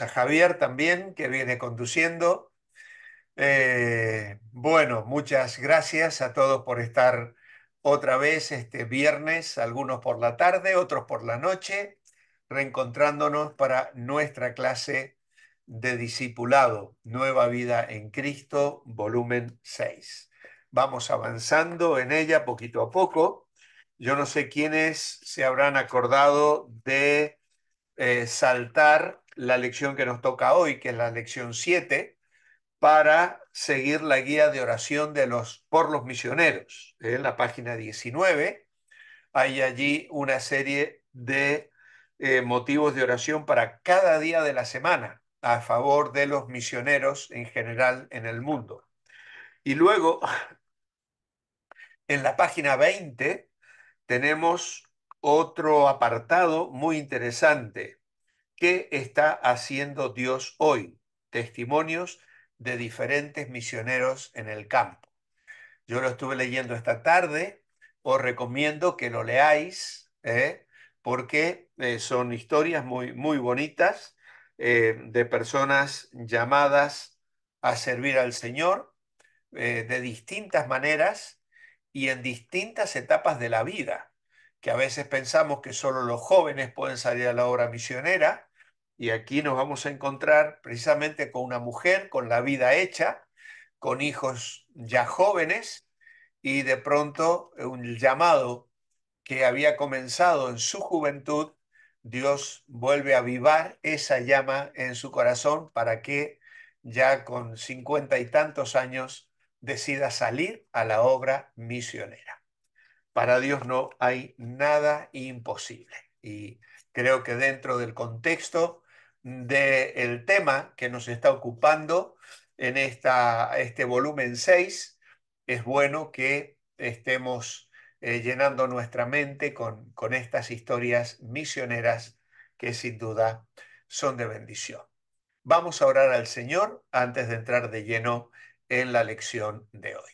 a Javier también, que viene conduciendo. Eh, bueno, muchas gracias a todos por estar otra vez este viernes, algunos por la tarde, otros por la noche, reencontrándonos para nuestra clase de discipulado, Nueva Vida en Cristo, volumen 6. Vamos avanzando en ella poquito a poco. Yo no sé quiénes se habrán acordado de eh, saltar la lección que nos toca hoy, que es la lección 7, para seguir la guía de oración de los, por los misioneros. En ¿eh? la página 19 hay allí una serie de eh, motivos de oración para cada día de la semana a favor de los misioneros en general en el mundo. Y luego, en la página 20, tenemos otro apartado muy interesante ¿Qué está haciendo Dios hoy? Testimonios de diferentes misioneros en el campo. Yo lo estuve leyendo esta tarde, os recomiendo que lo leáis, ¿eh? porque eh, son historias muy, muy bonitas eh, de personas llamadas a servir al Señor de distintas maneras y en distintas etapas de la vida, que a veces pensamos que solo los jóvenes pueden salir a la obra misionera, y aquí nos vamos a encontrar precisamente con una mujer con la vida hecha, con hijos ya jóvenes y de pronto un llamado que había comenzado en su juventud, Dios vuelve a avivar esa llama en su corazón para que ya con cincuenta y tantos años decida salir a la obra misionera. Para Dios no hay nada imposible. Y creo que dentro del contexto del tema que nos está ocupando en esta, este volumen 6, es bueno que estemos eh, llenando nuestra mente con estas historias misioneras que sin duda son de bendición. Vamos a orar al Señor antes de entrar de lleno en la lección de hoy.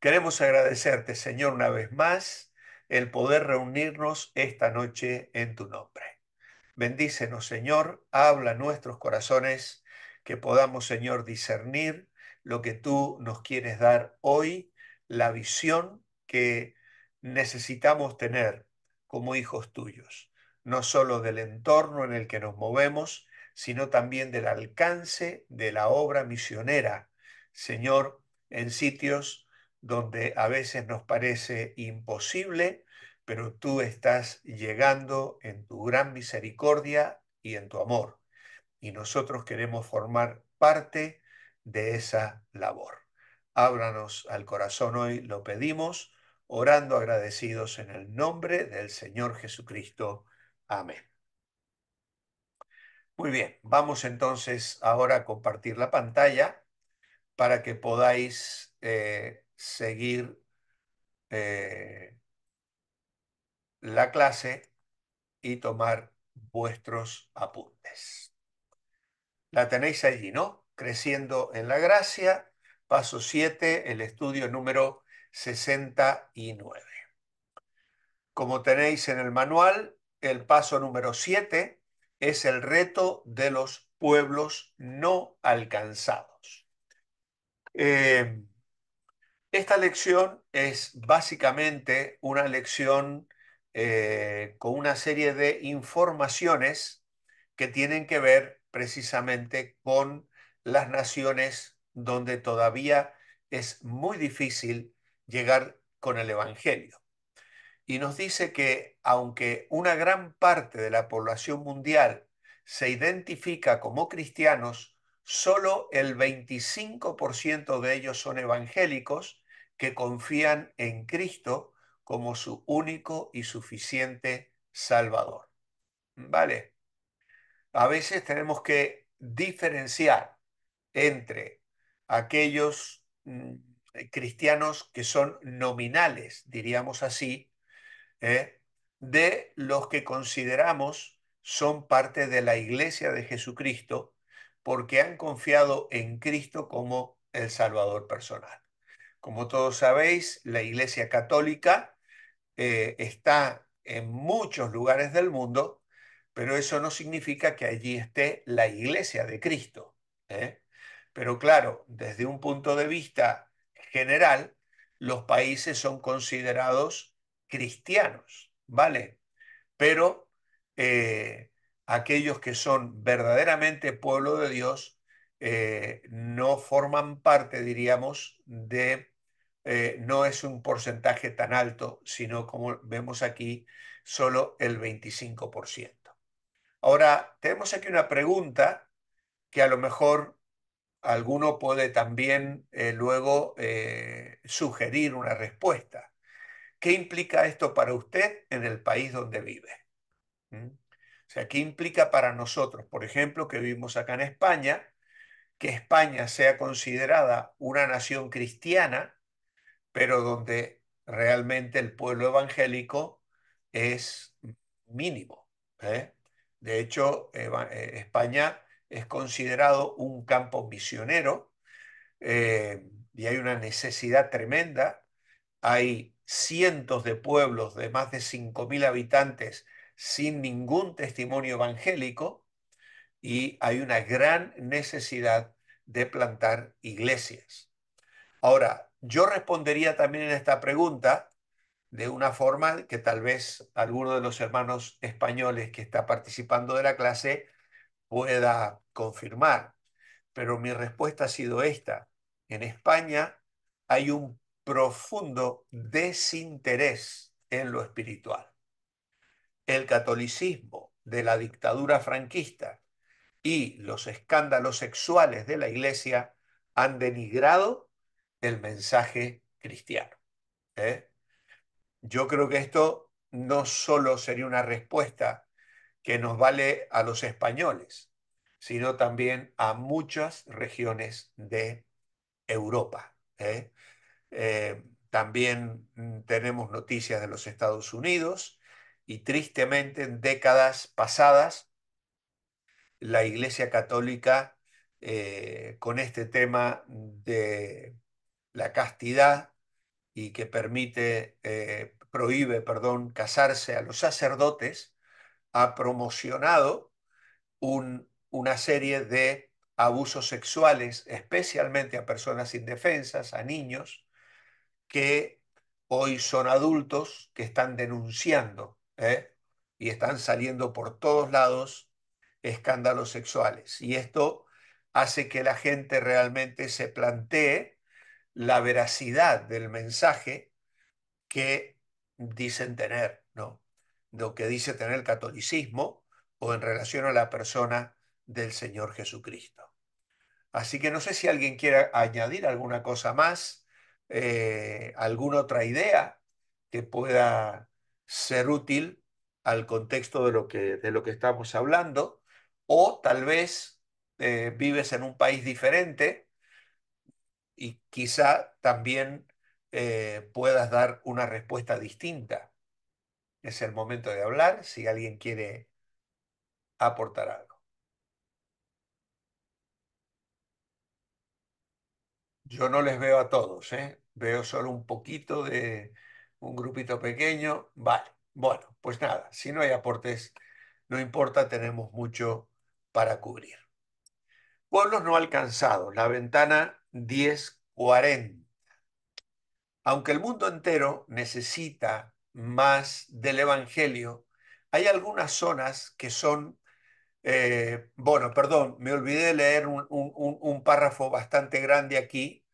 Queremos agradecerte, Señor, una vez más, el poder reunirnos esta noche en tu nombre. Bendícenos, Señor, habla nuestros corazones, que podamos, Señor, discernir lo que tú nos quieres dar hoy, la visión que necesitamos tener como hijos tuyos, no solo del entorno en el que nos movemos, sino también del alcance de la obra misionera, Señor, en sitios donde a veces nos parece imposible pero tú estás llegando en tu gran misericordia y en tu amor. Y nosotros queremos formar parte de esa labor. Ábranos al corazón hoy, lo pedimos, orando agradecidos en el nombre del Señor Jesucristo. Amén. Muy bien, vamos entonces ahora a compartir la pantalla para que podáis eh, seguir eh, la clase y tomar vuestros apuntes. La tenéis allí, ¿no? Creciendo en la gracia, paso 7, el estudio número 69. Como tenéis en el manual, el paso número 7 es el reto de los pueblos no alcanzados. Eh, esta lección es básicamente una lección eh, con una serie de informaciones que tienen que ver precisamente con las naciones donde todavía es muy difícil llegar con el Evangelio. Y nos dice que aunque una gran parte de la población mundial se identifica como cristianos, solo el 25% de ellos son evangélicos que confían en Cristo como su único y suficiente Salvador. ¿Vale? A veces tenemos que diferenciar entre aquellos mm, cristianos que son nominales, diríamos así, ¿eh? de los que consideramos son parte de la iglesia de Jesucristo porque han confiado en Cristo como el Salvador personal. Como todos sabéis, la iglesia católica eh, está en muchos lugares del mundo, pero eso no significa que allí esté la iglesia de Cristo. ¿eh? Pero claro, desde un punto de vista general, los países son considerados cristianos, ¿vale? Pero eh, aquellos que son verdaderamente pueblo de Dios no forman parte, diríamos, de eh, no es un porcentaje tan alto, sino como vemos aquí, solo el 25%. Ahora, tenemos aquí una pregunta que a lo mejor alguno puede también eh, luego eh, sugerir una respuesta. ¿Qué implica esto para usted en el país donde vive? ¿Mm? O sea, ¿qué implica para nosotros, por ejemplo, que vivimos acá en España, que España sea considerada una nación cristiana pero donde realmente el pueblo evangélico es mínimo. ¿eh? De hecho, eh, España es considerado un campo misionero eh, y hay una necesidad tremenda. Hay cientos de pueblos de más de 5.000 habitantes sin ningún testimonio evangélico y hay una gran necesidad de plantar iglesias. Ahora, yo respondería también a esta pregunta de una forma que tal vez alguno de los hermanos españoles que está participando de la clase pueda confirmar. Pero mi respuesta ha sido esta. En España hay un profundo desinterés en lo espiritual. El catolicismo de la dictadura franquista y los escándalos sexuales de la iglesia han denigrado el mensaje cristiano. ¿eh? Yo creo que esto no solo sería una respuesta que nos vale a los españoles, sino también a muchas regiones de Europa. ¿eh? Eh, también tenemos noticias de los Estados Unidos y tristemente en décadas pasadas la Iglesia Católica con este tema de la castidad y que permite, eh, prohíbe, perdón, casarse a los sacerdotes, ha promocionado una serie de abusos sexuales, especialmente a personas indefensas, a niños, que hoy son adultos que están denunciando ¿eh? y están saliendo por todos lados escándalos sexuales. Y esto hace que la gente realmente se plantee la veracidad del mensaje que dicen tener, ¿no? Lo que dice tener el catolicismo o en relación a la persona del Señor Jesucristo. Así que no sé si alguien quiera añadir alguna cosa más, eh, alguna otra idea que pueda ser útil al contexto de lo que, de lo que estamos hablando, o tal vez eh, vives en un país diferente y quizá también eh, puedas dar una respuesta distinta. Es el momento de hablar si alguien quiere aportar algo. Yo no les veo a todos, ¿eh? veo solo un poquito de un grupito pequeño. Vale, bueno, pues nada, si no hay aportes, no importa, tenemos mucho para cubrir. Pueblos no alcanzados. La ventana 10.40. Aunque el mundo entero necesita más del Evangelio, hay algunas zonas que son, eh, bueno, perdón, me olvidé de leer un, un párrafo bastante grande aquí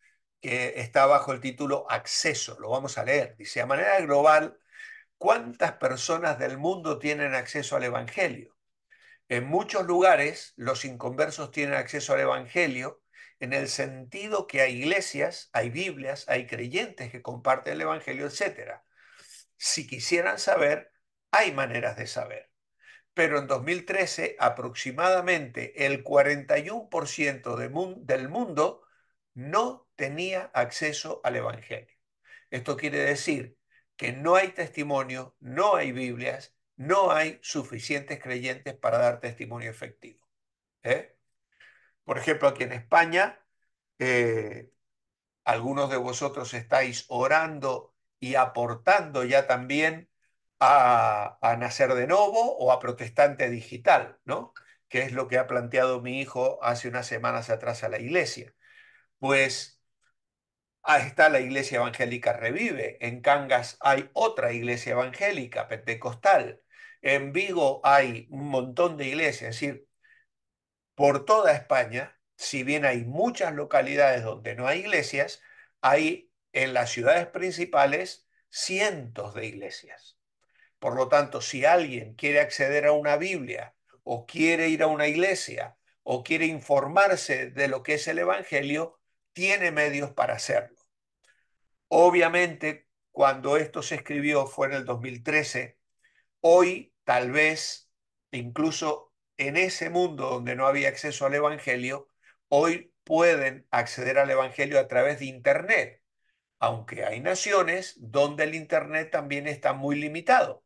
que está bajo el título Acceso, lo vamos a leer. Dice, a manera global, ¿cuántas personas del mundo tienen acceso al Evangelio? En muchos lugares los inconversos tienen acceso al Evangelio en el sentido que hay iglesias, hay Biblias, hay creyentes que comparten el Evangelio, etc. Si quisieran saber, hay maneras de saber. Pero en 2013, aproximadamente el 41% del mundo no tenía acceso al Evangelio. Esto quiere decir que no hay testimonio, no hay Biblias, no hay suficientes creyentes para dar testimonio efectivo. ¿Eh? Por ejemplo, aquí en España, eh, algunos de vosotros estáis orando y aportando ya también a, Nacer de Novo o a Protestante Digital, ¿no? Que es lo que ha planteado mi hijo hace unas semanas atrás a la iglesia. Pues ahí está la iglesia evangélica Revive. En Cangas hay otra iglesia evangélica pentecostal. En Vigo hay un montón de iglesias. decir, por toda España, si bien hay muchas localidades donde no hay iglesias, hay en las ciudades principales cientos de iglesias. Por lo tanto, si alguien quiere acceder a una Biblia o quiere ir a una iglesia o quiere informarse de lo que es el Evangelio, tiene medios para hacerlo. Obviamente, cuando esto se escribió fue en el 2013. Hoy, tal vez, incluso en ese mundo donde no había acceso al Evangelio, hoy pueden acceder al Evangelio a través de Internet, aunque hay naciones donde el Internet también está muy limitado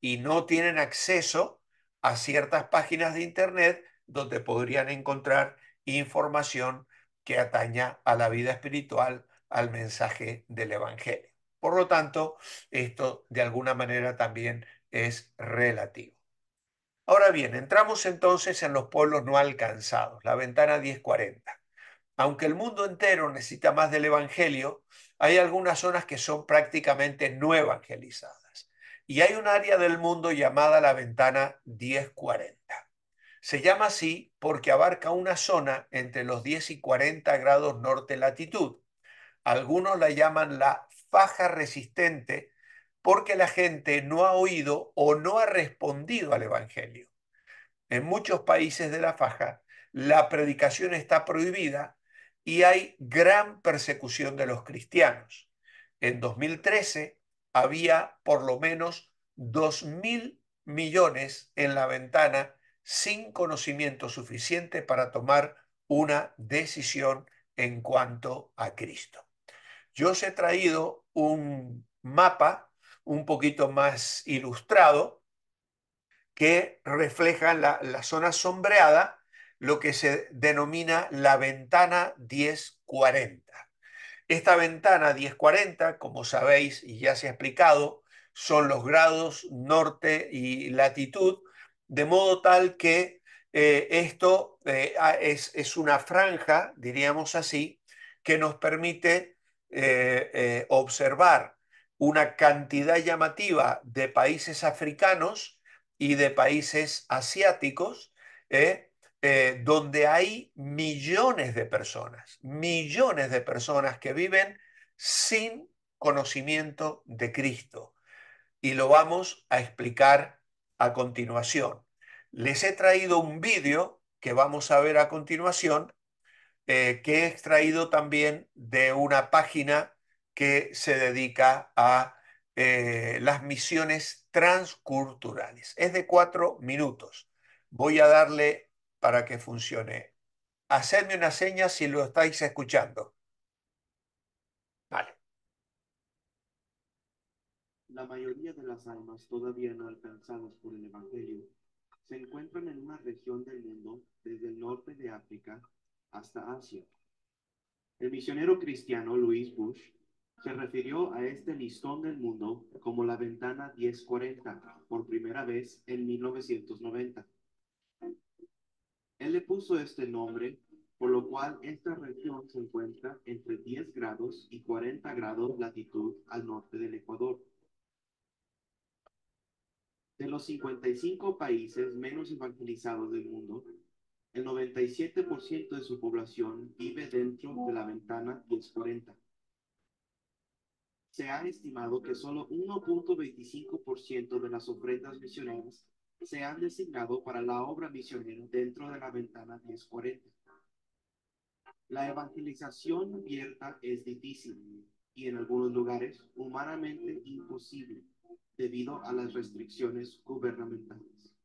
y no tienen acceso a ciertas páginas de Internet donde podrían encontrar información que ataña a la vida espiritual, al mensaje del Evangelio. Por lo tanto, esto de alguna manera también es relativo. Ahora bien, entramos entonces en los pueblos no alcanzados, la ventana 1040. Aunque el mundo entero necesita más del Evangelio, hay algunas zonas que son prácticamente no evangelizadas. Y hay un área del mundo llamada la ventana 1040. Se llama así porque abarca una zona entre los 10 y 40 grados norte latitud. Algunos la llaman la faja resistente porque la gente no ha oído o no ha respondido al Evangelio. En muchos países de la faja, la predicación está prohibida y hay gran persecución de los cristianos. En 2013 había por lo menos 2.000 millones en la ventana sin conocimiento suficiente para tomar una decisión en cuanto a Cristo. Yo os he traído un mapa un poquito más ilustrado, que refleja la, la zona sombreada, lo que se denomina la ventana 1040. Esta ventana 1040, como sabéis y ya se ha explicado, son los grados norte y latitud, de modo tal que eh, esto eh, es, una franja, diríamos así, que nos permite eh, observar una cantidad llamativa de países africanos y de países asiáticos, ¿eh? Eh, donde hay millones de personas, millones de personas que viven sin conocimiento de Cristo. Y lo vamos a explicar a continuación. Les he traído un vídeo que vamos a ver a continuación, eh, que he extraído también de una página que se dedica a eh, las misiones transculturales. Es de cuatro minutos. Voy a darle para que funcione. Hacedme una seña si lo estáis escuchando. Vale. La mayoría de las almas todavía no alcanzadas por el Evangelio se encuentran en una región del mundo desde el norte de África hasta Asia. El misionero cristiano Luis Bush se refirió a este listón del mundo como la ventana 1040 por primera vez en 1990. Él le puso este nombre, por lo cual esta región se encuentra entre 10 grados y 40 grados latitud al norte del Ecuador. De los 55 países menos evangelizados del mundo, el 97% de su población vive dentro de la ventana 1040 se ha estimado que solo 1.25% de las ofrendas misioneras se han designado para la obra misionera dentro de la ventana 1040. La evangelización abierta es difícil y en algunos lugares humanamente imposible debido a las restricciones gubernamentales.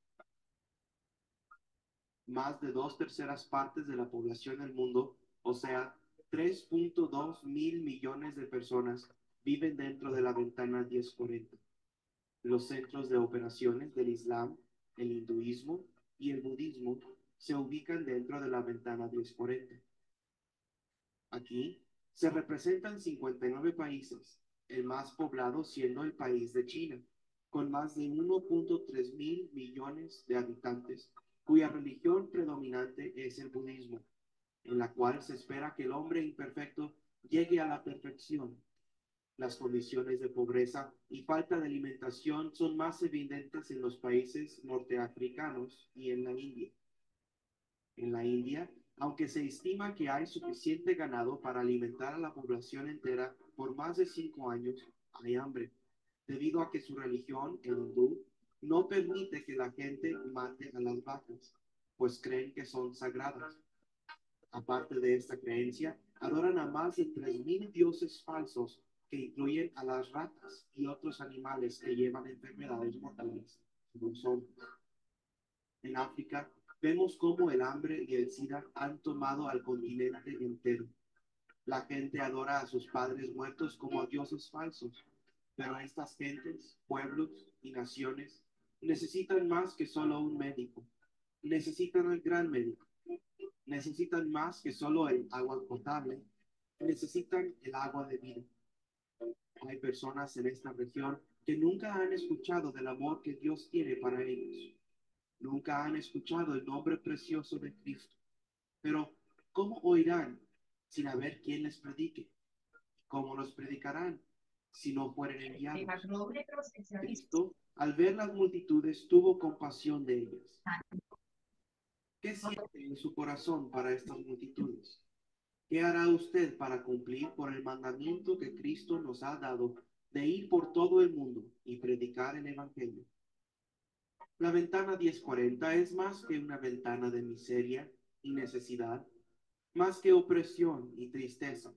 Más de dos terceras partes de la población del mundo, o sea, 3.2 mil millones de personas, viven dentro de la ventana 1040. Los centros de operaciones del Islam, el hinduismo y el budismo se ubican dentro de la ventana 1040. Aquí se representan 59 países, el más poblado siendo el país de China, con más de 1.3 mil millones de habitantes, cuya religión predominante es el budismo, en la cual se espera que el hombre imperfecto llegue a la perfección las condiciones de pobreza y falta de alimentación son más evidentes en los países norteafricanos y en la India. En la India, aunque se estima que hay suficiente ganado para alimentar a la población entera por más de cinco años, hay hambre, debido a que su religión, el hindú, no permite que la gente mate a las vacas, pues creen que son sagradas. Aparte de esta creencia, adoran a más de 3.000 dioses falsos que incluyen a las ratas y otros animales que llevan enfermedades mortales, como En África, vemos cómo el hambre y el SIDA han tomado al continente entero. La gente adora a sus padres muertos como a dioses falsos, pero estas gentes, pueblos y naciones necesitan más que solo un médico, necesitan el gran médico, necesitan más que solo el agua potable, necesitan el agua de vida. Hay personas en esta región que nunca han escuchado del amor que Dios tiene para ellos. Nunca han escuchado el nombre precioso de Cristo. Pero, ¿cómo oirán sin haber quien les predique? ¿Cómo los predicarán si no fueren enviados? Cristo, al ver las multitudes, tuvo compasión de ellas. ¿Qué siente en su corazón para estas multitudes? ¿Qué hará usted para cumplir por el mandamiento que Cristo nos ha dado de ir por todo el mundo y predicar el Evangelio? La ventana 1040 es más que una ventana de miseria y necesidad, más que opresión y tristeza,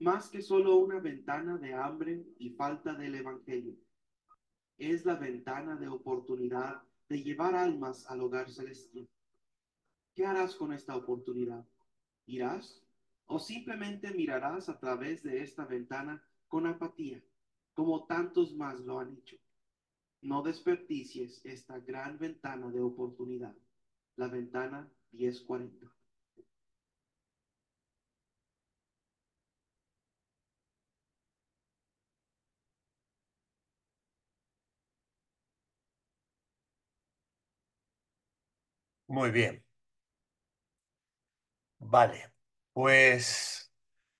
más que solo una ventana de hambre y falta del Evangelio. Es la ventana de oportunidad de llevar almas al hogar celestial. ¿Qué harás con esta oportunidad? ¿Irás o simplemente mirarás a través de esta ventana con apatía, como tantos más lo han hecho. No desperdicies esta gran ventana de oportunidad, la ventana 1040. Muy bien. Vale. Pues,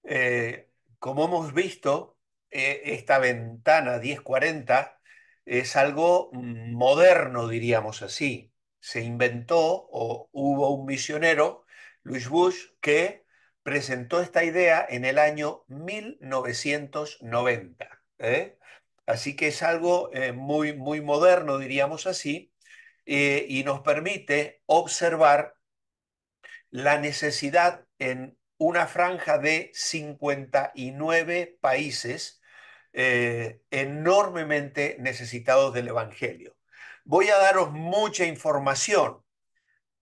eh, como hemos visto, eh, esta ventana 1040 es algo moderno, diríamos así. Se inventó o hubo un misionero, Luis Bush, que presentó esta idea en el año 1990. ¿eh? Así que es algo muy, muy moderno, diríamos así, y nos permite observar la necesidad en una franja de 59 países eh, enormemente necesitados del Evangelio. Voy a daros mucha información,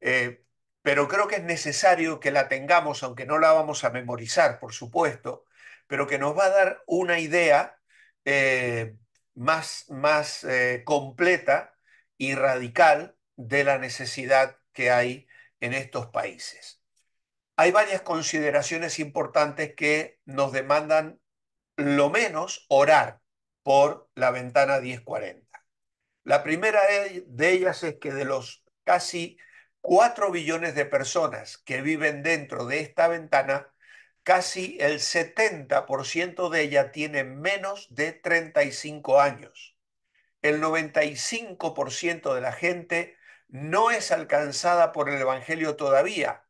eh, pero creo que es necesario que la tengamos, aunque no la vamos a memorizar, por supuesto, pero que nos va a dar una idea eh, más, más completa y radical de la necesidad que hay en estos países hay varias consideraciones importantes que nos demandan lo menos orar por la ventana 1040. La primera e-, de ellas es que de los casi 4 billones de personas que viven dentro de esta ventana, casi el 70% de ella tiene menos de 35 años. El 95% de la gente no es alcanzada por el Evangelio todavía,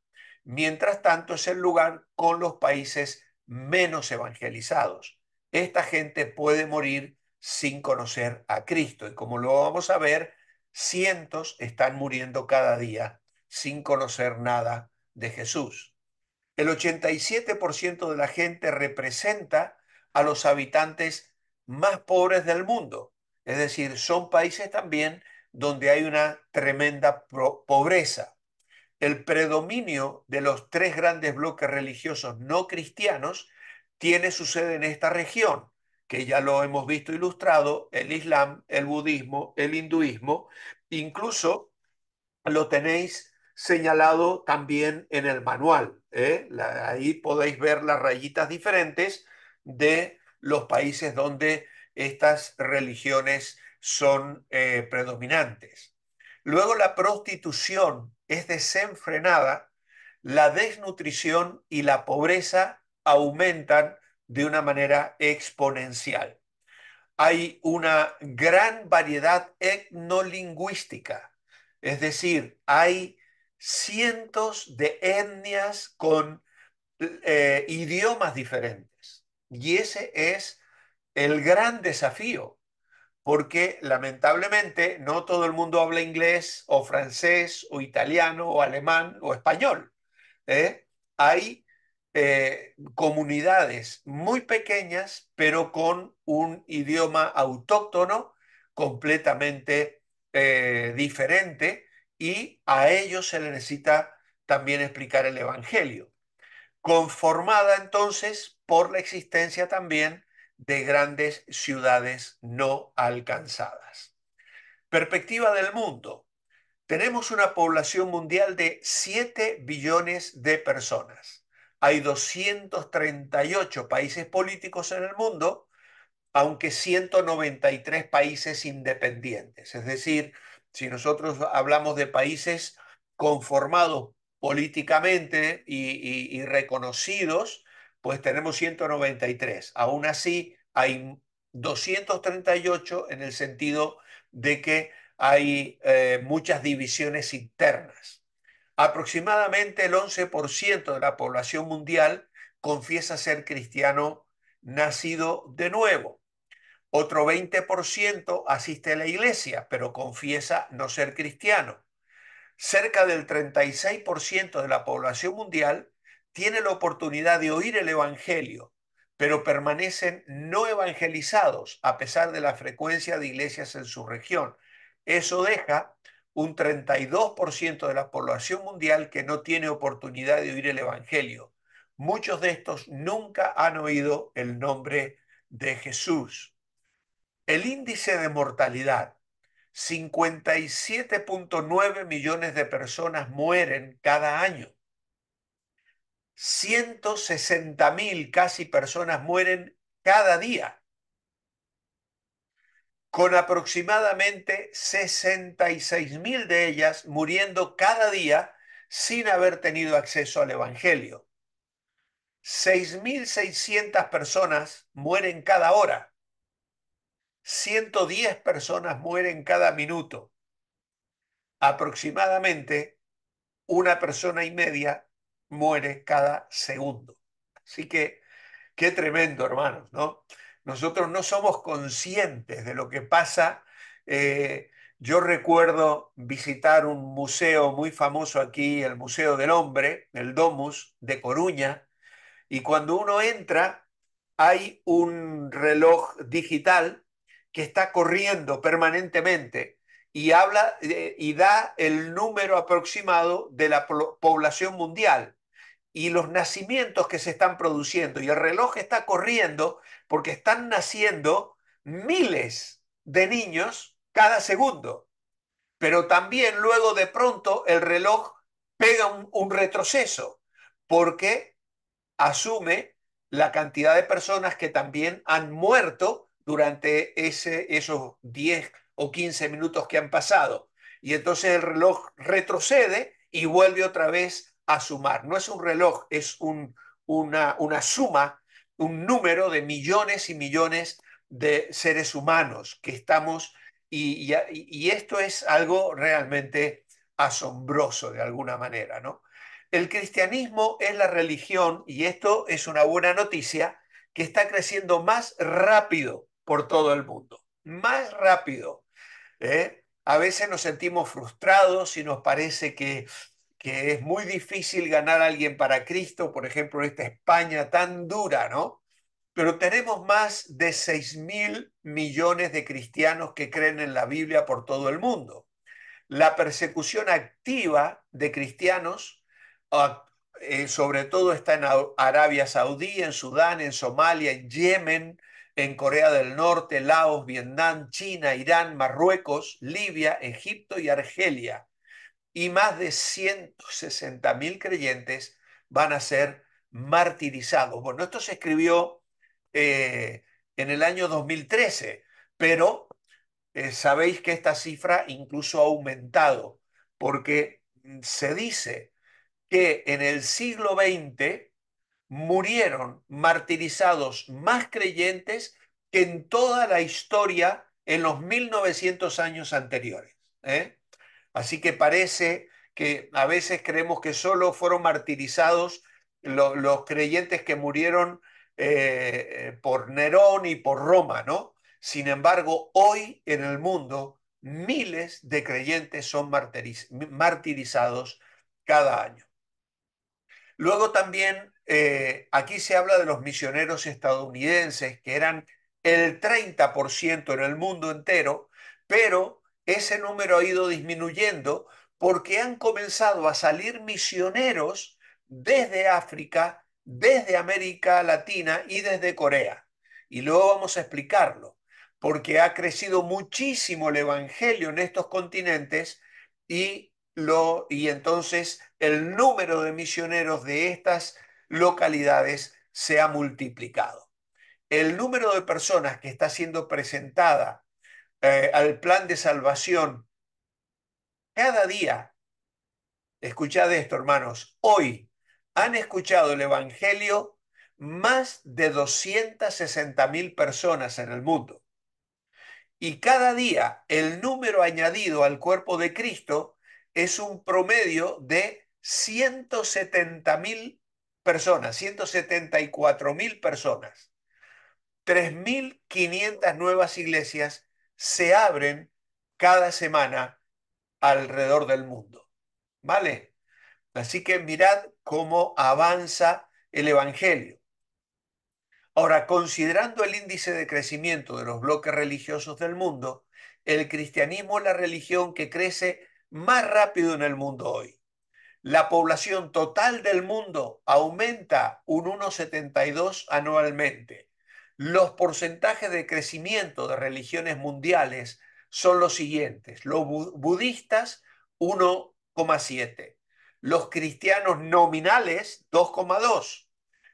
Mientras tanto, es el lugar con los países menos evangelizados. Esta gente puede morir sin conocer a Cristo. Y como lo vamos a ver, cientos están muriendo cada día sin conocer nada de Jesús. El 87% de la gente representa a los habitantes más pobres del mundo. Es decir, son países también donde hay una tremenda pobreza el predominio de los tres grandes bloques religiosos no cristianos tiene su sede en esta región, que ya lo hemos visto ilustrado, el Islam, el budismo, el hinduismo, incluso lo tenéis señalado también en el manual. ¿eh? ahí podéis ver las rayitas diferentes de los países donde estas religiones son eh, predominantes. Luego la prostitución es desenfrenada, la desnutrición y la pobreza aumentan de una manera exponencial. Hay una gran variedad etnolingüística, es decir, hay cientos de etnias con eh, idiomas diferentes. Y ese es el gran desafío porque lamentablemente no todo el mundo habla inglés o francés o italiano o alemán o español. ¿eh? Hay eh, comunidades muy pequeñas, pero con un idioma autóctono completamente eh, diferente y a ellos se les necesita también explicar el Evangelio, conformada entonces por la existencia también de grandes ciudades no alcanzadas. Perspectiva del mundo. Tenemos una población mundial de 7 billones de personas. Hay 238 países políticos en el mundo, aunque 193 países independientes. Es decir, si nosotros hablamos de países conformados políticamente y, y reconocidos, pues tenemos 193. Aún así, hay 238 en el sentido de que hay eh, muchas divisiones internas. Aproximadamente el 11% de la población mundial confiesa ser cristiano nacido de nuevo. Otro 20% asiste a la iglesia, pero confiesa no ser cristiano. Cerca del 36% de la población mundial tiene la oportunidad de oír el Evangelio, pero permanecen no evangelizados a pesar de la frecuencia de iglesias en su región. Eso deja un 32% de la población mundial que no tiene oportunidad de oír el Evangelio. Muchos de estos nunca han oído el nombre de Jesús. El índice de mortalidad. 57.9 millones de personas mueren cada año. 160.000 casi personas mueren cada día, con aproximadamente 66.000 de ellas muriendo cada día sin haber tenido acceso al Evangelio. 6.600 personas mueren cada hora, 110 personas mueren cada minuto, aproximadamente una persona y media muere cada segundo. Así que, qué tremendo, hermanos, ¿no? Nosotros no somos conscientes de lo que pasa. Eh, yo recuerdo visitar un museo muy famoso aquí, el Museo del Hombre, el Domus de Coruña, y cuando uno entra hay un reloj digital que está corriendo permanentemente y habla eh, y da el número aproximado de la población mundial y los nacimientos que se están produciendo y el reloj está corriendo porque están naciendo miles de niños cada segundo. Pero también luego de pronto el reloj pega un, retroceso porque asume la cantidad de personas que también han muerto durante ese, esos 10 o 15 minutos que han pasado. Y entonces el reloj retrocede y vuelve otra vez a sumar. No es un reloj, es un, una, una suma, un número de millones y millones de seres humanos que estamos, y, esto es algo realmente asombroso de alguna manera, ¿no? El cristianismo es la religión, y esto es una buena noticia, que está creciendo más rápido por todo el mundo, más rápido. ¿eh? A veces nos sentimos frustrados y nos parece que que es muy difícil ganar a alguien para Cristo, por ejemplo, en esta España tan dura, ¿no? Pero tenemos más de 6 mil millones de cristianos que creen en la Biblia por todo el mundo. La persecución activa de cristianos, ah, eh, sobre todo está en Arabia Saudí, en Sudán, en Somalia, en Yemen, en Corea del Norte, Laos, Vietnam, China, Irán, Marruecos, Libia, Egipto y Argelia y más de 160.000 creyentes van a ser martirizados. Bueno, esto se escribió eh, en el año 2013, pero eh, sabéis que esta cifra incluso ha aumentado, porque mm, se dice que en el siglo XX murieron martirizados más creyentes que en toda la historia en los 1900 años anteriores. ¿eh? Así que parece que a veces creemos que solo fueron martirizados los, creyentes que murieron eh, eh, por Nerón y por Roma, ¿no? Sin embargo, hoy en el mundo miles de creyentes son martirizados cada año. Luego también eh, aquí se habla de los misioneros estadounidenses, que eran el 30% en el mundo entero, pero ese número ha ido disminuyendo porque han comenzado a salir misioneros desde África, desde América Latina y desde Corea. Y luego vamos a explicarlo, porque ha crecido muchísimo el Evangelio en estos continentes y, lo, y entonces el número de misioneros de estas localidades se ha multiplicado. El número de personas que está siendo presentada eh, al plan de salvación. Cada día, escuchad esto hermanos, hoy han escuchado el Evangelio más de 260 mil personas en el mundo. Y cada día el número añadido al cuerpo de Cristo es un promedio de 170 mil personas, 174 mil personas, 3.500 nuevas iglesias se abren cada semana alrededor del mundo. ¿Vale? Así que mirad cómo avanza el Evangelio. Ahora, considerando el índice de crecimiento de los bloques religiosos del mundo, el cristianismo es la religión que crece más rápido en el mundo hoy. La población total del mundo aumenta un 1,72 anualmente los porcentajes de crecimiento de religiones mundiales son los siguientes. Los budistas, 1,7. Los cristianos nominales, 2,2.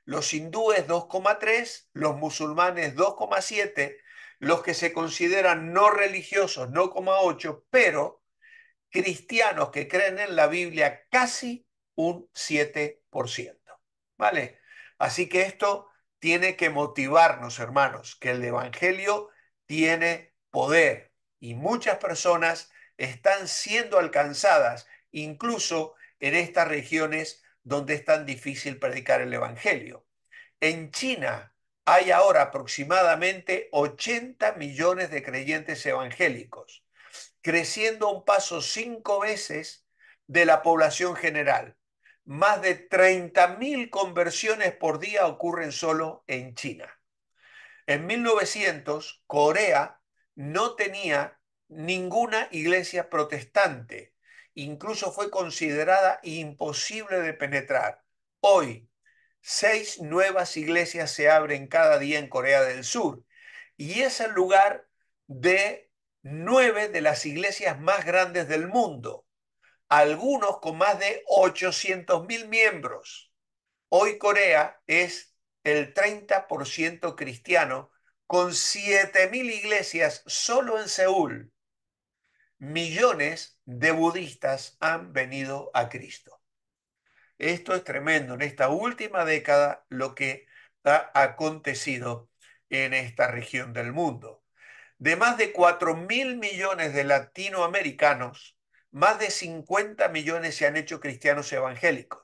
Los hindúes, 2,3. Los musulmanes, 2,7. Los que se consideran no religiosos, 0,8, Pero cristianos que creen en la Biblia, casi un 7%. ¿Vale? Así que esto tiene que motivarnos, hermanos, que el Evangelio tiene poder y muchas personas están siendo alcanzadas, incluso en estas regiones donde es tan difícil predicar el Evangelio. En China hay ahora aproximadamente 80 millones de creyentes evangélicos, creciendo a un paso cinco veces de la población general más de 30.000 conversiones por día ocurren solo en China. En 1900, Corea no tenía ninguna iglesia protestante. Incluso fue considerada imposible de penetrar. Hoy, seis nuevas iglesias se abren cada día en Corea del Sur. Y es el lugar de nueve de las iglesias más grandes del mundo algunos con más de 800.000 miembros. Hoy Corea es el 30% cristiano, con 7.000 iglesias solo en Seúl. Millones de budistas han venido a Cristo. Esto es tremendo en esta última década lo que ha acontecido en esta región del mundo. De más de 4.000 mil millones de latinoamericanos, más de 50 millones se han hecho cristianos evangélicos.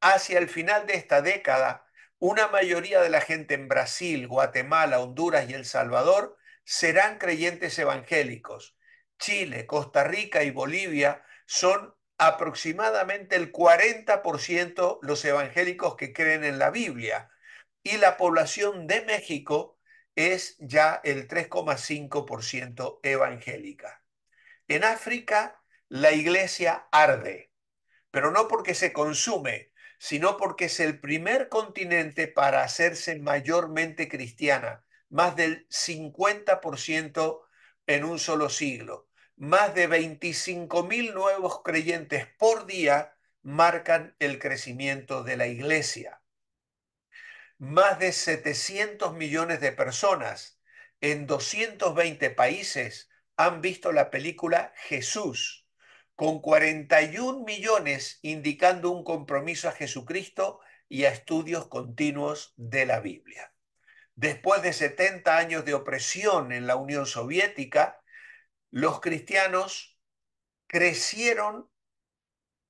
Hacia el final de esta década, una mayoría de la gente en Brasil, Guatemala, Honduras y El Salvador serán creyentes evangélicos. Chile, Costa Rica y Bolivia son aproximadamente el 40% los evangélicos que creen en la Biblia y la población de México es ya el 3,5% evangélica. En África, la iglesia arde, pero no porque se consume, sino porque es el primer continente para hacerse mayormente cristiana, más del 50% en un solo siglo. Más de 25.000 nuevos creyentes por día marcan el crecimiento de la iglesia. Más de 700 millones de personas en 220 países han visto la película Jesús, con 41 millones indicando un compromiso a Jesucristo y a estudios continuos de la Biblia. Después de 70 años de opresión en la Unión Soviética, los cristianos crecieron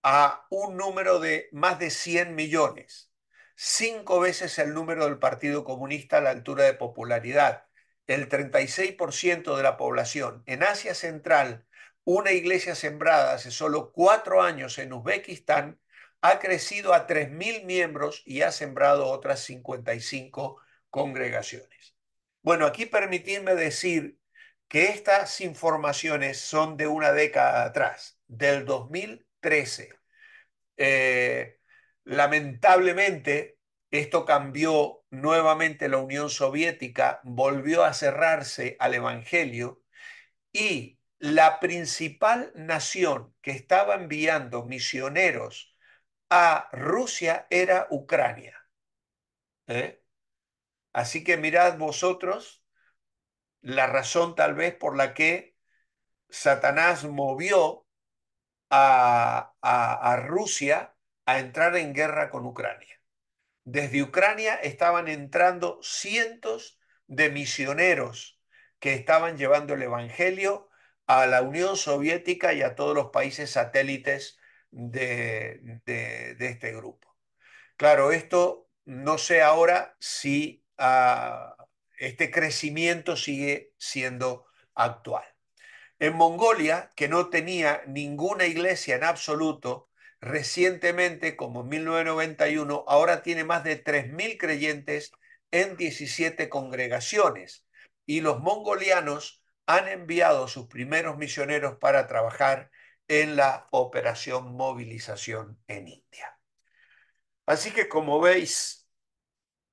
a un número de más de 100 millones, cinco veces el número del Partido Comunista a la altura de popularidad, el 36% de la población. En Asia Central, una iglesia sembrada hace solo cuatro años en Uzbekistán ha crecido a 3.000 miembros y ha sembrado otras 55 congregaciones. Bueno, aquí permitidme decir que estas informaciones son de una década atrás, del 2013. Eh, lamentablemente, esto cambió nuevamente la Unión Soviética, volvió a cerrarse al Evangelio y la principal nación que estaba enviando misioneros a Rusia era Ucrania. ¿eh? Así que mirad vosotros la razón tal vez por la que Satanás movió a, a Rusia a entrar en guerra con Ucrania. Desde Ucrania estaban entrando cientos de misioneros que estaban llevando el Evangelio a la Unión Soviética y a todos los países satélites de, este grupo. Claro, esto no sé ahora si ah, este crecimiento sigue siendo actual. En Mongolia, que no tenía ninguna iglesia en absoluto, recientemente, como en 1991, ahora tiene más de 3.000 creyentes en 17 congregaciones. Y los mongolianos han enviado sus primeros misioneros para trabajar en la operación movilización en India. Así que como veis,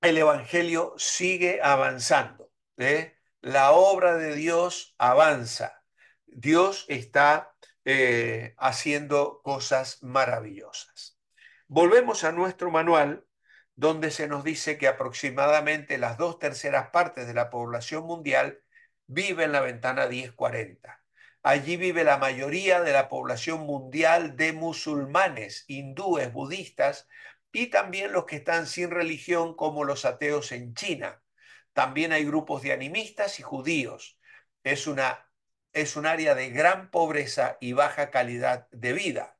el Evangelio sigue avanzando. ¿eh? La obra de Dios avanza. Dios está eh, haciendo cosas maravillosas. Volvemos a nuestro manual, donde se nos dice que aproximadamente las dos terceras partes de la población mundial vive en la ventana 1040. Allí vive la mayoría de la población mundial de musulmanes, hindúes, budistas y también los que están sin religión como los ateos en China. También hay grupos de animistas y judíos. Es, una, es un área de gran pobreza y baja calidad de vida.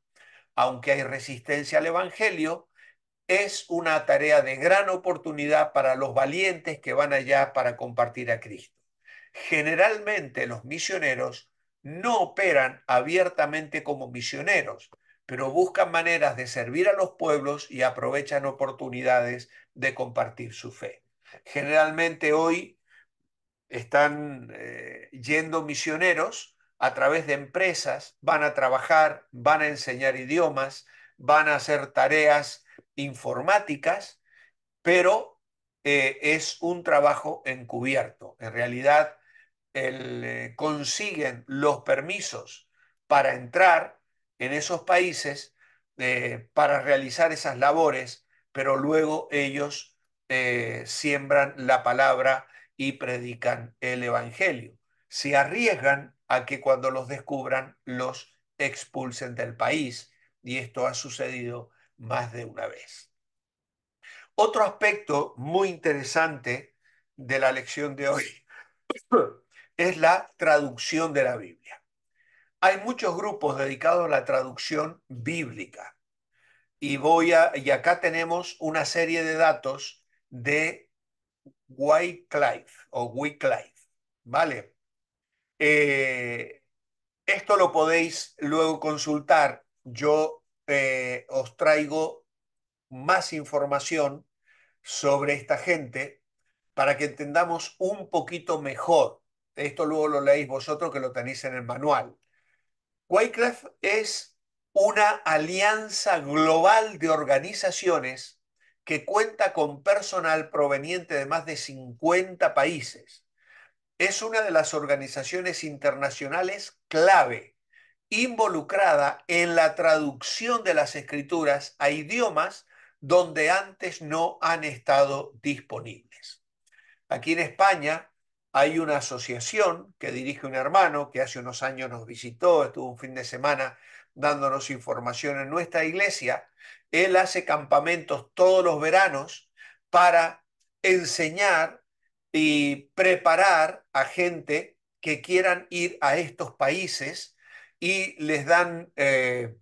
Aunque hay resistencia al Evangelio, es una tarea de gran oportunidad para los valientes que van allá para compartir a Cristo. Generalmente los misioneros no operan abiertamente como misioneros, pero buscan maneras de servir a los pueblos y aprovechan oportunidades de compartir su fe. Generalmente hoy están eh, yendo misioneros a través de empresas, van a trabajar, van a enseñar idiomas, van a hacer tareas informáticas, pero eh, es un trabajo encubierto. En realidad, eh, consiguen los permisos para entrar en esos países eh, para realizar esas labores, pero luego ellos eh, siembran la palabra y predican el Evangelio. Se arriesgan a que cuando los descubran los expulsen del país y esto ha sucedido más de una vez. Otro aspecto muy interesante de la lección de hoy es la traducción de la Biblia. Hay muchos grupos dedicados a la traducción bíblica. Y, voy a, y acá tenemos una serie de datos de Wycliffe o Wycliffe. ¿Vale? Eh, esto lo podéis luego consultar. Yo eh, os traigo más información sobre esta gente para que entendamos un poquito mejor esto luego lo leéis vosotros que lo tenéis en el manual. Wycliffe es una alianza global de organizaciones que cuenta con personal proveniente de más de 50 países. Es una de las organizaciones internacionales clave involucrada en la traducción de las escrituras a idiomas donde antes no han estado disponibles. Aquí en España, hay una asociación que dirige un hermano que hace unos años nos visitó, estuvo un fin de semana dándonos información en nuestra iglesia. Él hace campamentos todos los veranos para enseñar y preparar a gente que quieran ir a estos países y les dan eh,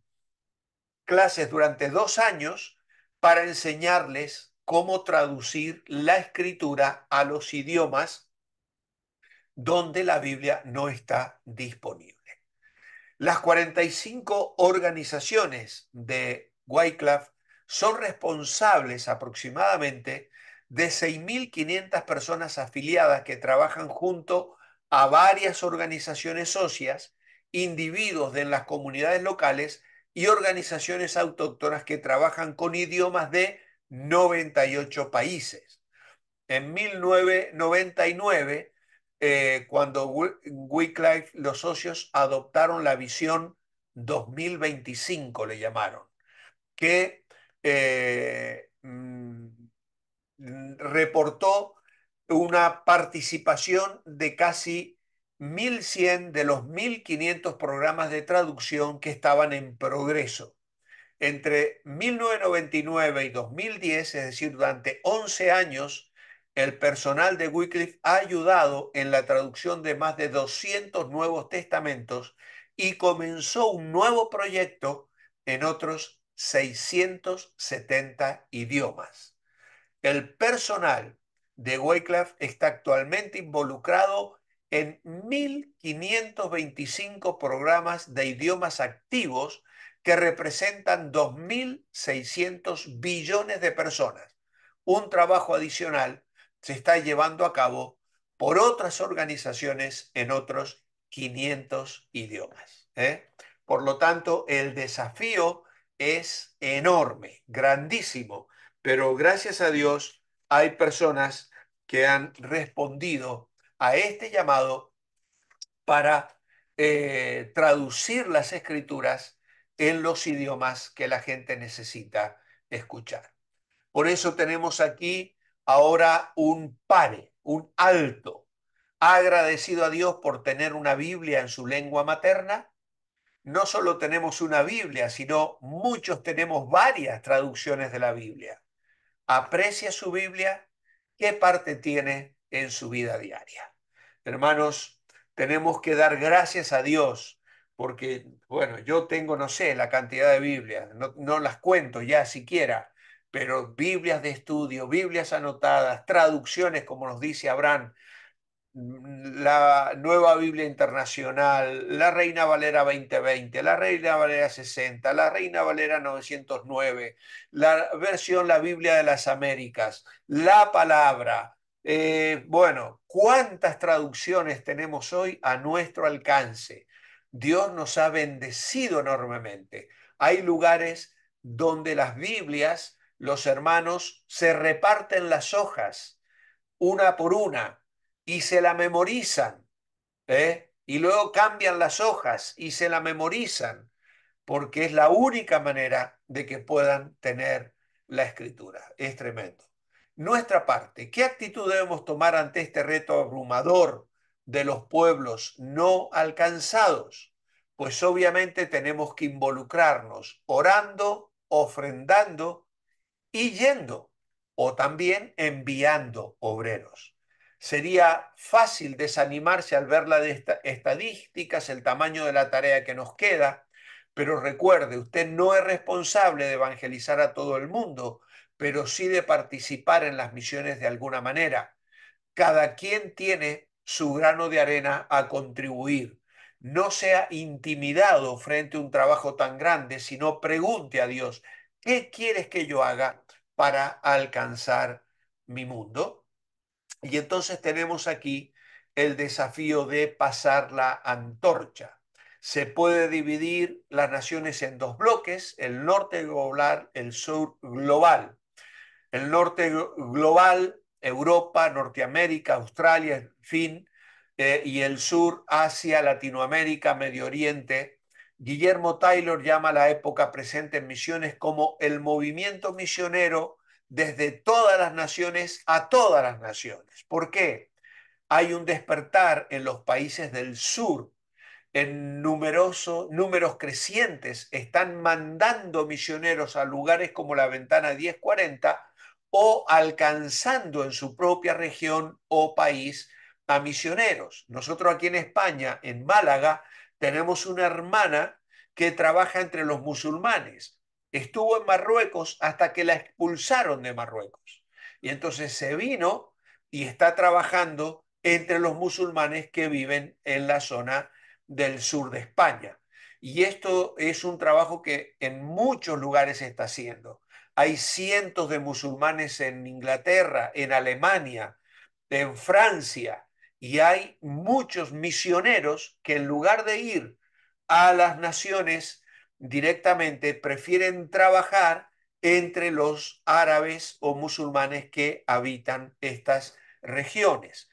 clases durante dos años para enseñarles cómo traducir la escritura a los idiomas donde la Biblia no está disponible. Las 45 organizaciones de Wycliffe son responsables aproximadamente de 6.500 personas afiliadas que trabajan junto a varias organizaciones socias, individuos de las comunidades locales y organizaciones autóctonas que trabajan con idiomas de 98 países. En 1999, eh, cuando Wycliffe, los socios adoptaron la visión 2025, le llamaron, que eh, mm, reportó una participación de casi 1.100 de los 1.500 programas de traducción que estaban en progreso. Entre 1999 y 2010, es decir, durante 11 años, el personal de Wycliffe ha ayudado en la traducción de más de 200 nuevos testamentos y comenzó un nuevo proyecto en otros 670 idiomas. El personal de Wycliffe está actualmente involucrado en 1.525 programas de idiomas activos que representan 2.600 billones de personas, un trabajo adicional se está llevando a cabo por otras organizaciones en otros 500 idiomas. ¿eh? Por lo tanto, el desafío es enorme, grandísimo, pero gracias a Dios hay personas que han respondido a este llamado para eh, traducir las escrituras en los idiomas que la gente necesita escuchar. Por eso tenemos aquí ahora un pare, un alto. Ha agradecido a Dios por tener una Biblia en su lengua materna. No solo tenemos una Biblia, sino muchos tenemos varias traducciones de la Biblia. Aprecia su Biblia, qué parte tiene en su vida diaria. Hermanos, tenemos que dar gracias a Dios porque, bueno, yo tengo, no sé, la cantidad de Biblias, no las cuento ya siquiera, pero Biblias de estudio, Biblias anotadas, traducciones, como nos dice Abraham, la Nueva Biblia Internacional, la Reina Valera 2020, la Reina Valera 60, la Reina Valera 909, la versión La Biblia de las Américas, la palabra. Eh, bueno, ¿cuántas traducciones tenemos hoy a nuestro alcance? Dios nos ha bendecido enormemente. Hay lugares donde las Biblias los hermanos se reparten las hojas una por una y se la memorizan, ¿eh? y luego cambian las hojas y se la memorizan, porque es la única manera de que puedan tener la escritura. Es tremendo. Nuestra parte, ¿qué actitud debemos tomar ante este reto abrumador de los pueblos no alcanzados? Pues obviamente tenemos que involucrarnos orando, ofrendando y yendo, o también enviando obreros. Sería fácil desanimarse al ver las estadísticas, el tamaño de la tarea que nos queda, pero recuerde, usted no es responsable de evangelizar a todo el mundo, pero sí de participar en las misiones de alguna manera. Cada quien tiene su grano de arena a contribuir. No sea intimidado frente a un trabajo tan grande, sino pregunte a Dios, ¿qué quieres que yo haga? para alcanzar mi mundo. Y entonces tenemos aquí el desafío de pasar la antorcha. Se puede dividir las naciones en dos bloques, el norte global, el sur global. El norte global, Europa, Norteamérica, Australia, en fin, eh, y el sur, Asia, Latinoamérica, Medio Oriente, Guillermo Taylor llama a la época presente en misiones como el movimiento misionero desde todas las naciones a todas las naciones. ¿Por qué? Hay un despertar en los países del sur, en números crecientes, están mandando misioneros a lugares como la ventana 1040 o alcanzando en su propia región o país a misioneros. Nosotros aquí en España, en Málaga, tenemos una hermana que trabaja entre los musulmanes. Estuvo en Marruecos hasta que la expulsaron de Marruecos. Y entonces se vino y está trabajando entre los musulmanes que viven en la zona del sur de España. Y esto es un trabajo que en muchos lugares se está haciendo. Hay cientos de musulmanes en Inglaterra, en Alemania, en Francia, y hay muchos misioneros que en lugar de ir a las naciones directamente, prefieren trabajar entre los árabes o musulmanes que habitan estas regiones.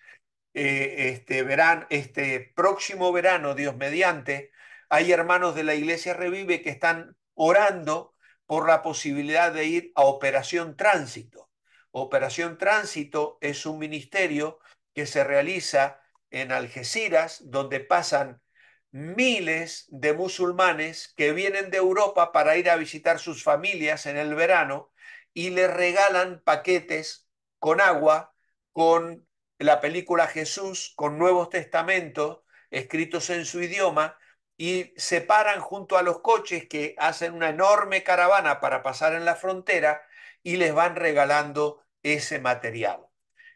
Eh, este, verán, este próximo verano, Dios mediante, hay hermanos de la Iglesia Revive que están orando por la posibilidad de ir a Operación Tránsito. Operación Tránsito es un ministerio que se realiza en Algeciras, donde pasan miles de musulmanes que vienen de Europa para ir a visitar sus familias en el verano y les regalan paquetes con agua, con la película Jesús, con Nuevos Testamentos escritos en su idioma y se paran junto a los coches que hacen una enorme caravana para pasar en la frontera y les van regalando ese material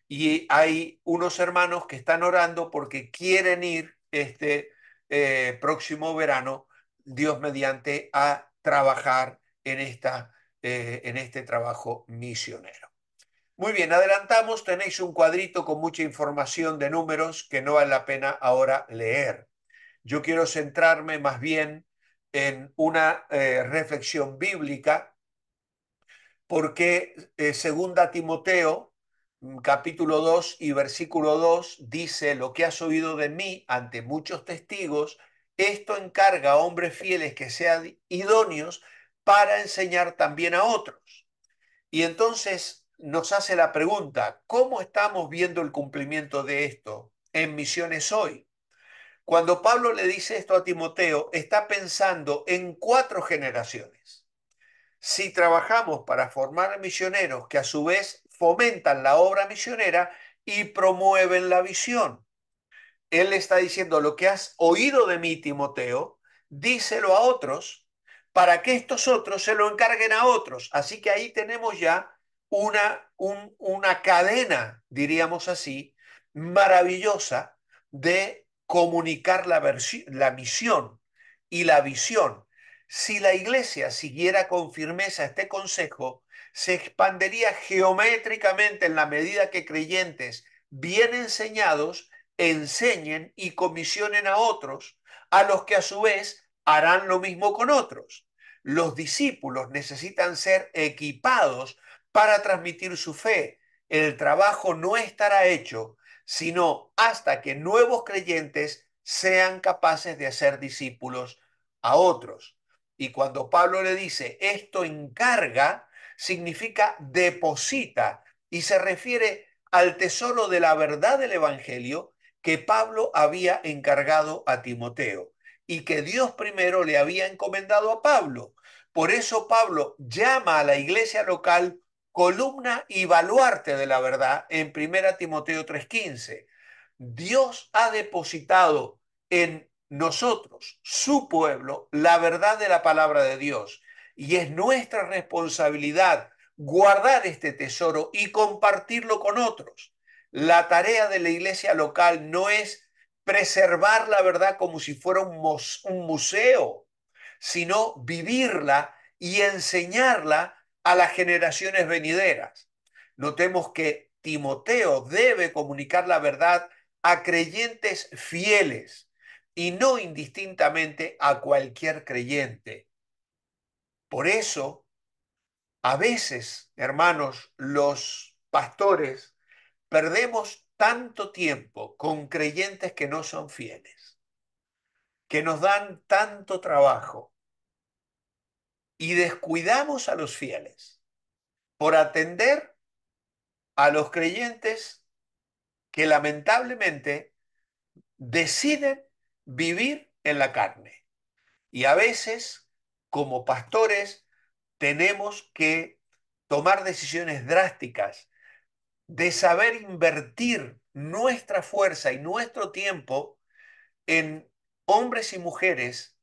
y hay unos hermanos que están orando porque quieren ir este eh, próximo verano, Dios mediante, a trabajar en, esta, eh, en este trabajo misionero. Muy bien, adelantamos, tenéis un cuadrito con mucha información de números que no vale la pena ahora leer. Yo quiero centrarme más bien en una eh, reflexión bíblica, porque segunda Timoteo capítulo 2 y versículo 2 dice, lo que has oído de mí ante muchos testigos, esto encarga a hombres fieles que sean idóneos para enseñar también a otros. Y entonces nos hace la pregunta, ¿cómo estamos viendo el cumplimiento de esto en misiones hoy? Cuando Pablo le dice esto a Timoteo, está pensando en cuatro generaciones. Si trabajamos para formar misioneros que a su vez fomentan la obra misionera y promueven la visión. Él está diciendo, lo que has oído de mí, Timoteo, díselo a otros para que estos otros se lo encarguen a otros. Así que ahí tenemos ya una, una cadena, diríamos así, maravillosa de comunicar la, la misión y la visión. Si la iglesia siguiera con firmeza este consejo, se expandería geométricamente en la medida que creyentes bien enseñados enseñen y comisionen a otros, a los que a su vez harán lo mismo con otros. Los discípulos necesitan ser equipados para transmitir su fe. El trabajo no estará hecho, sino hasta que nuevos creyentes sean capaces de hacer discípulos a otros. Y cuando Pablo le dice, esto encarga, significa deposita y se refiere al tesoro de la verdad del Evangelio que Pablo había encargado a Timoteo y que Dios primero le había encomendado a Pablo. Por eso Pablo llama a la iglesia local columna y baluarte de la verdad en 1 Timoteo 3:15. Dios ha depositado en nosotros, su pueblo, la verdad de la palabra de Dios y es nuestra responsabilidad guardar este tesoro y compartirlo con otros. La tarea de la iglesia local no es preservar la verdad como si fuera un, museo, sino vivirla y enseñarla a las generaciones venideras. Notemos que Timoteo debe comunicar la verdad a creyentes fieles y no indistintamente a cualquier creyente. Por eso, a veces, hermanos, los pastores perdemos tanto tiempo con creyentes que no son fieles, que nos dan tanto trabajo y descuidamos a los fieles por atender a los creyentes que lamentablemente deciden vivir en la carne. Y a veces como pastores tenemos que tomar decisiones drásticas, de saber invertir nuestra fuerza y nuestro tiempo en hombres y mujeres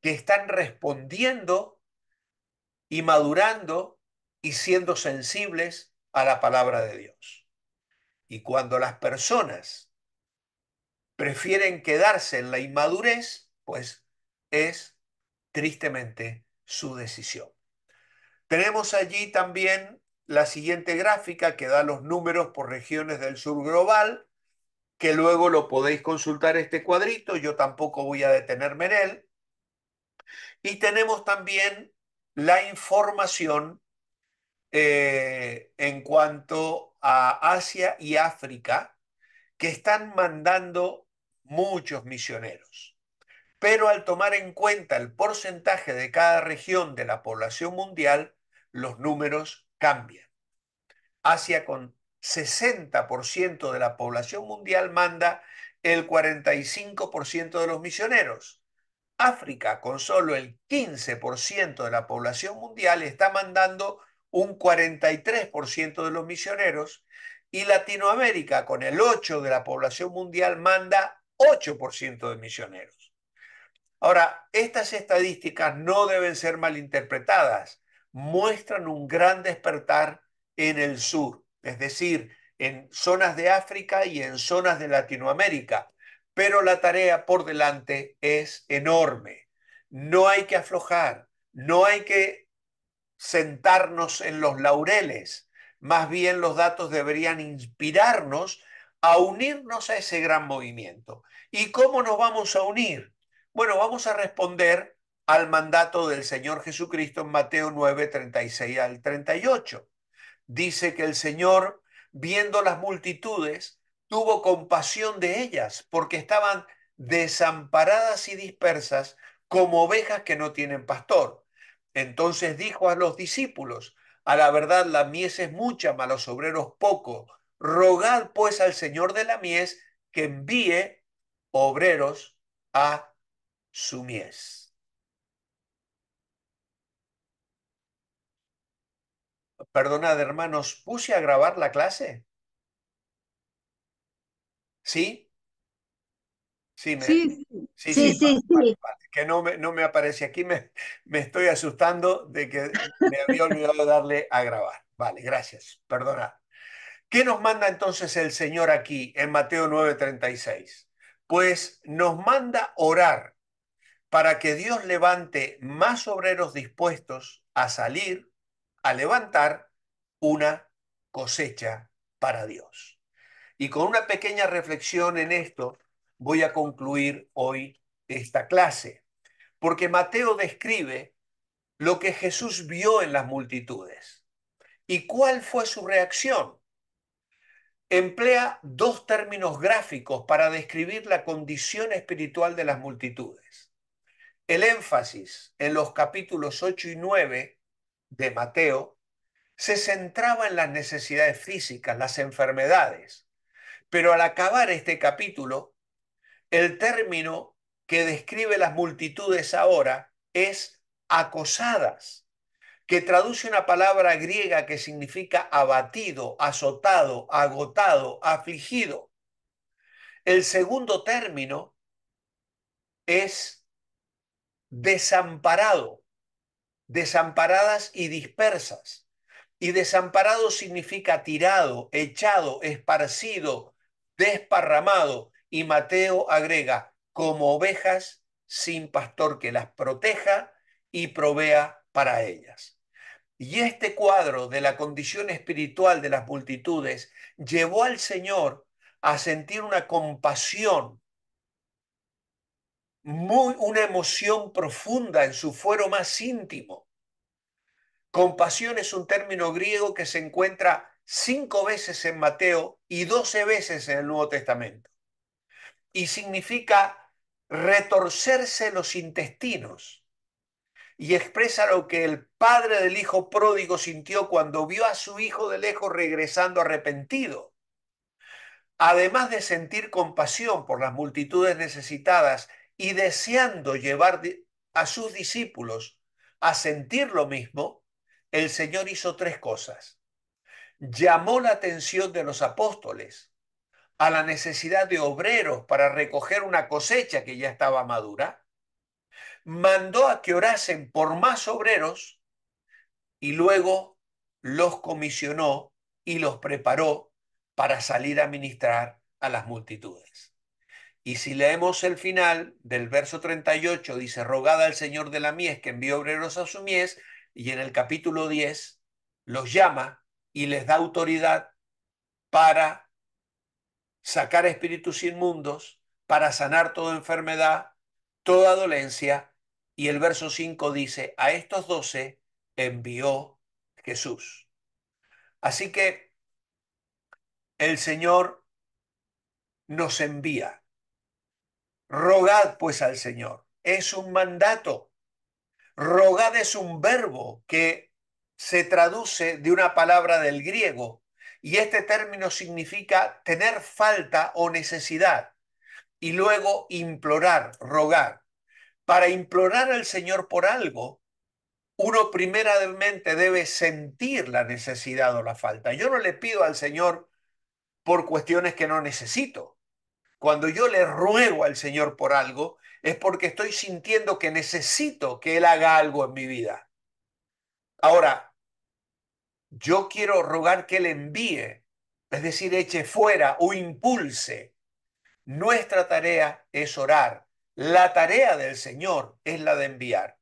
que están respondiendo y madurando y siendo sensibles a la palabra de Dios. Y cuando las personas prefieren quedarse en la inmadurez, pues es tristemente su decisión. Tenemos allí también la siguiente gráfica que da los números por regiones del sur global, que luego lo podéis consultar este cuadrito, yo tampoco voy a detenerme en él. Y tenemos también la información eh, en cuanto a Asia y África, que están mandando muchos misioneros pero al tomar en cuenta el porcentaje de cada región de la población mundial, los números cambian. Asia con 60% de la población mundial manda el 45% de los misioneros. África, con solo el 15% de la población mundial, está mandando un 43% de los misioneros y Latinoamérica, con el 8% de la población mundial, manda 8% de misioneros. Ahora, estas estadísticas no deben ser malinterpretadas. Muestran un gran despertar en el sur, es decir, en zonas de África y en zonas de Latinoamérica. Pero la tarea por delante es enorme. No hay que aflojar, no hay que sentarnos en los laureles. Más bien los datos deberían inspirarnos a unirnos a ese gran movimiento. ¿Y cómo nos vamos a unir? Bueno, vamos a responder al mandato del Señor Jesucristo en Mateo 9, 36 al 38. Dice que el Señor, viendo las multitudes, tuvo compasión de ellas porque estaban desamparadas y dispersas como ovejas que no tienen pastor. Entonces dijo a los discípulos, a la verdad la mies es mucha, mas los obreros poco. Rogad pues al Señor de la mies que envíe obreros a su Perdonad, hermanos, ¿puse a grabar la clase? ¿Sí? Sí, sí, sí, sí, que no me, no me aparece aquí, me, me estoy asustando de que me había olvidado darle a grabar. Vale, gracias, Perdona. ¿Qué nos manda entonces el Señor aquí en Mateo 9:36? Pues nos manda orar para que Dios levante más obreros dispuestos a salir, a levantar una cosecha para Dios. Y con una pequeña reflexión en esto voy a concluir hoy esta clase, porque Mateo describe lo que Jesús vio en las multitudes y cuál fue su reacción. Emplea dos términos gráficos para describir la condición espiritual de las multitudes. El énfasis en los capítulos 8 y 9 de Mateo se centraba en las necesidades físicas, las enfermedades. Pero al acabar este capítulo, el término que describe las multitudes ahora es acosadas, que traduce una palabra griega que significa abatido, azotado, agotado, afligido. El segundo término es desamparado, desamparadas y dispersas. Y desamparado significa tirado, echado, esparcido, desparramado. Y Mateo agrega, como ovejas sin pastor que las proteja y provea para ellas. Y este cuadro de la condición espiritual de las multitudes llevó al Señor a sentir una compasión una emoción profunda en su fuero más íntimo. Compasión es un término griego que se encuentra cinco veces en Mateo y doce veces en el Nuevo Testamento. Y significa retorcerse los intestinos. Y expresa lo que el padre del hijo pródigo sintió cuando vio a su hijo de lejos regresando arrepentido. Además de sentir compasión por las multitudes necesitadas, y deseando llevar a sus discípulos a sentir lo mismo, el Señor hizo tres cosas. Llamó la atención de los apóstoles a la necesidad de obreros para recoger una cosecha que ya estaba madura, mandó a que orasen por más obreros y luego los comisionó y los preparó para salir a ministrar a las multitudes. Y si leemos el final del verso 38, dice, rogada al Señor de la mies que envió obreros a su mies, y en el capítulo 10 los llama y les da autoridad para sacar espíritus inmundos, para sanar toda enfermedad, toda dolencia. Y el verso 5 dice, a estos doce envió Jesús. Así que el Señor nos envía. Rogad pues al Señor. Es un mandato. Rogad es un verbo que se traduce de una palabra del griego y este término significa tener falta o necesidad y luego implorar, rogar. Para implorar al Señor por algo, uno primeramente debe sentir la necesidad o la falta. Yo no le pido al Señor por cuestiones que no necesito. Cuando yo le ruego al Señor por algo, es porque estoy sintiendo que necesito que Él haga algo en mi vida. Ahora, yo quiero rogar que Él envíe, es decir, eche fuera o impulse. Nuestra tarea es orar. La tarea del Señor es la de enviar.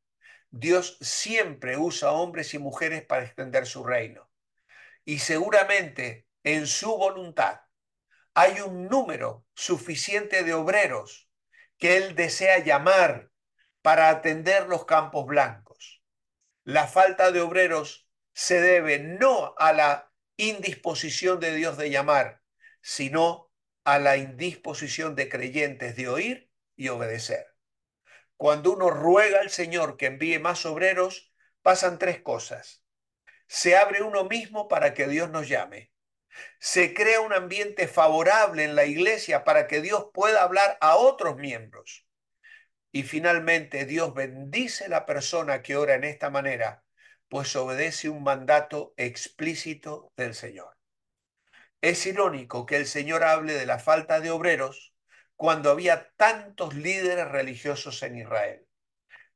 Dios siempre usa hombres y mujeres para extender su reino. Y seguramente en su voluntad hay un número suficiente de obreros que él desea llamar para atender los campos blancos. La falta de obreros se debe no a la indisposición de Dios de llamar, sino a la indisposición de creyentes de oír y obedecer. Cuando uno ruega al Señor que envíe más obreros, pasan tres cosas. Se abre uno mismo para que Dios nos llame se crea un ambiente favorable en la iglesia para que Dios pueda hablar a otros miembros. Y finalmente Dios bendice la persona que ora en esta manera, pues obedece un mandato explícito del Señor. Es irónico que el Señor hable de la falta de obreros cuando había tantos líderes religiosos en Israel.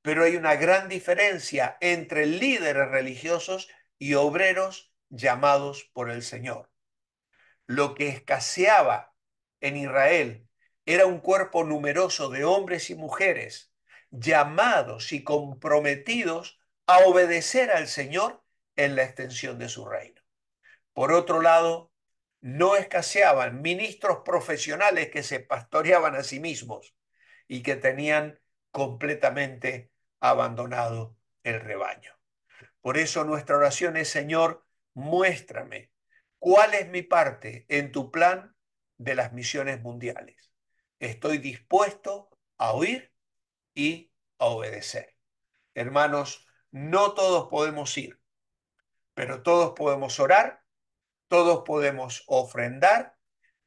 Pero hay una gran diferencia entre líderes religiosos y obreros llamados por el Señor. Lo que escaseaba en Israel era un cuerpo numeroso de hombres y mujeres llamados y comprometidos a obedecer al Señor en la extensión de su reino. Por otro lado, no escaseaban ministros profesionales que se pastoreaban a sí mismos y que tenían completamente abandonado el rebaño. Por eso nuestra oración es, Señor, muéstrame ¿Cuál es mi parte en tu plan de las misiones mundiales? Estoy dispuesto a oír y a obedecer. Hermanos, no todos podemos ir, pero todos podemos orar, todos podemos ofrendar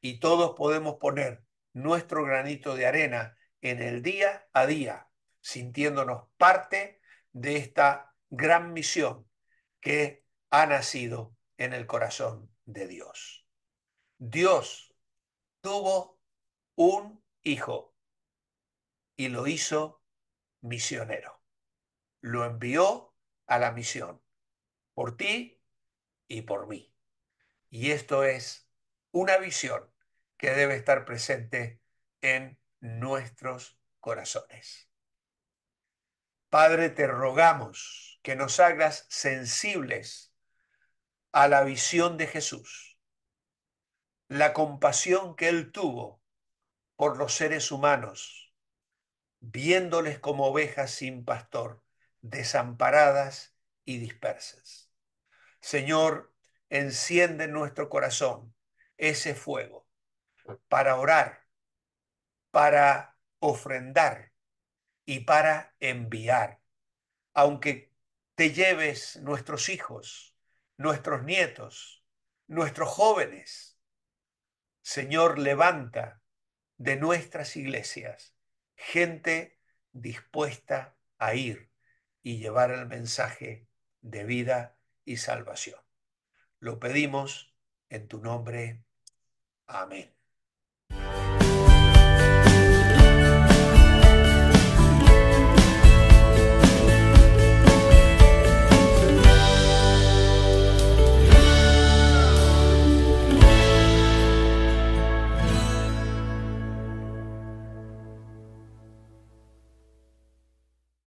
y todos podemos poner nuestro granito de arena en el día a día, sintiéndonos parte de esta gran misión que ha nacido en el corazón de Dios. Dios tuvo un hijo y lo hizo misionero. Lo envió a la misión por ti y por mí. Y esto es una visión que debe estar presente en nuestros corazones. Padre, te rogamos que nos hagas sensibles a la visión de Jesús, la compasión que él tuvo por los seres humanos, viéndoles como ovejas sin pastor, desamparadas y dispersas. Señor, enciende en nuestro corazón ese fuego para orar, para ofrendar y para enviar, aunque te lleves nuestros hijos, nuestros nietos, nuestros jóvenes. Señor, levanta de nuestras iglesias gente dispuesta a ir y llevar el mensaje de vida y salvación. Lo pedimos en tu nombre. Amén.